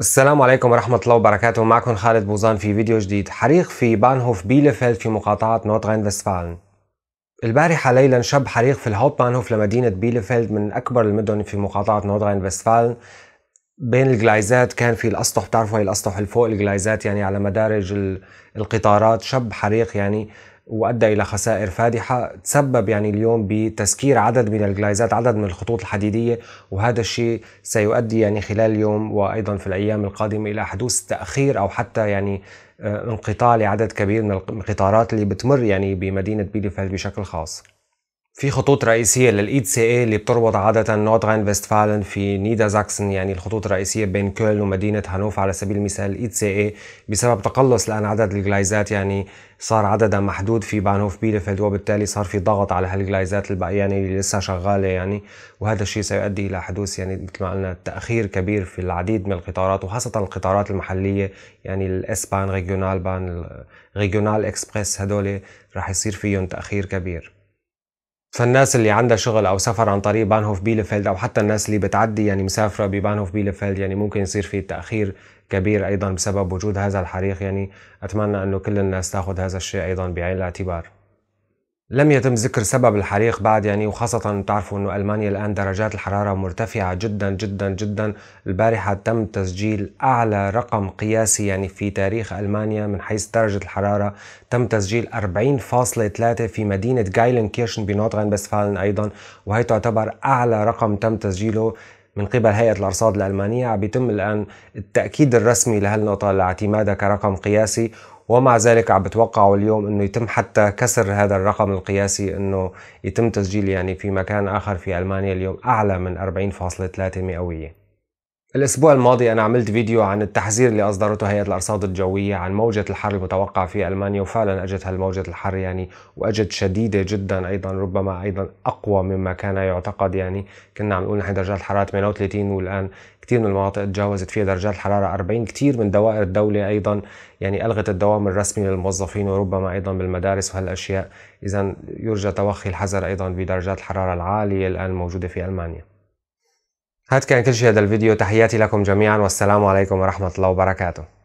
السلام عليكم ورحمة الله وبركاته معكم خالد بوزان في فيديو جديد حريق في بانهوف بيلفيلد في مقاطعة نوتغين فيستفالن البارحة ليلا شب حريق في الهوت بانهوف لمدينة بيلفيلد من أكبر المدن في مقاطعة نوتغين فيستفالن بين الجلايزات كان في الاسطح بتعرفوا هي الاسطح اللي فوق الجلايزات يعني على مدارج القطارات شب حريق يعني وادى الى خسائر فادحه تسبب يعني اليوم بتسكير عدد من الجلايزات عدد من الخطوط الحديديه وهذا الشيء سيؤدي يعني خلال اليوم وايضا في الايام القادمه الى حدوث تاخير او حتى يعني آه، انقطاع لعدد كبير من القطارات اللي بتمر يعني بمدينه بيليفلد بشكل خاص في خطوط رئيسية للإي سي اي اللي بتربط عادة نوردرين فيستفالن في نيدا زاكسن يعني الخطوط الرئيسية بين كولن ومدينة هانوف على سبيل المثال الإي سي اي بسبب تقلص الآن عدد الجلايزات يعني صار عددها محدود في بانوف بيلفيلد وبالتالي صار في ضغط على هالجلايزات الباقية يعني اللي لسه شغالة يعني وهذا الشيء سيؤدي إلى حدوث يعني مثل ما قلنا تأخير كبير في العديد من القطارات وخاصة القطارات المحلية يعني الإس بان ريجيونال بان ريجيونال إكسبريس هدول راح يصير فيهم تأخير كبير فالناس اللي عندها شغل او سفر عن طريق بانهوف بيلفيلد او حتى الناس اللي بتعدي يعني مسافره ببانهوف بيلفيلد يعني ممكن يصير في تاخير كبير ايضا بسبب وجود هذا الحريق يعني اتمنى انه كل الناس تاخذ هذا الشيء ايضا بعين الاعتبار لم يتم ذكر سبب الحريق بعد يعني وخاصة تعرفوا أنه ألمانيا الآن درجات الحرارة مرتفعة جدا جدا جدا البارحة تم تسجيل أعلى رقم قياسي يعني في تاريخ ألمانيا من حيث درجة الحرارة تم تسجيل 40.3 في مدينة جايلن كيرشن بس فالن أيضا وهي تعتبر أعلى رقم تم تسجيله من قبل هيئة الأرصاد الألمانية عم يتم الآن التأكيد الرسمي لهالنقطة لاعتمادها كرقم قياسي ومع ذلك عم بتوقعوا اليوم انه يتم حتى كسر هذا الرقم القياسي انه يتم تسجيل يعني في مكان اخر في المانيا اليوم اعلى من 40.3 مئويه الأسبوع الماضي أنا عملت فيديو عن التحذير اللي أصدرته هيئة الأرصاد الجوية عن موجة الحر المتوقع في ألمانيا وفعلا أجت هالموجة الحر يعني وأجت شديدة جدا أيضا ربما أيضا أقوى مما كان يعتقد يعني كنا عم نقول نحن درجات الحرارة 38 والآن كثير من المناطق تجاوزت فيها درجات الحرارة 40 كثير من دوائر الدولة أيضا يعني ألغت الدوام الرسمي للموظفين وربما أيضا بالمدارس وهالأشياء إذا يرجى توخي الحذر أيضا بدرجات الحرارة العالية الآن الموجودة في ألمانيا هاد كان كل شيء هذا الفيديو تحياتي لكم جميعا والسلام عليكم ورحمة الله وبركاته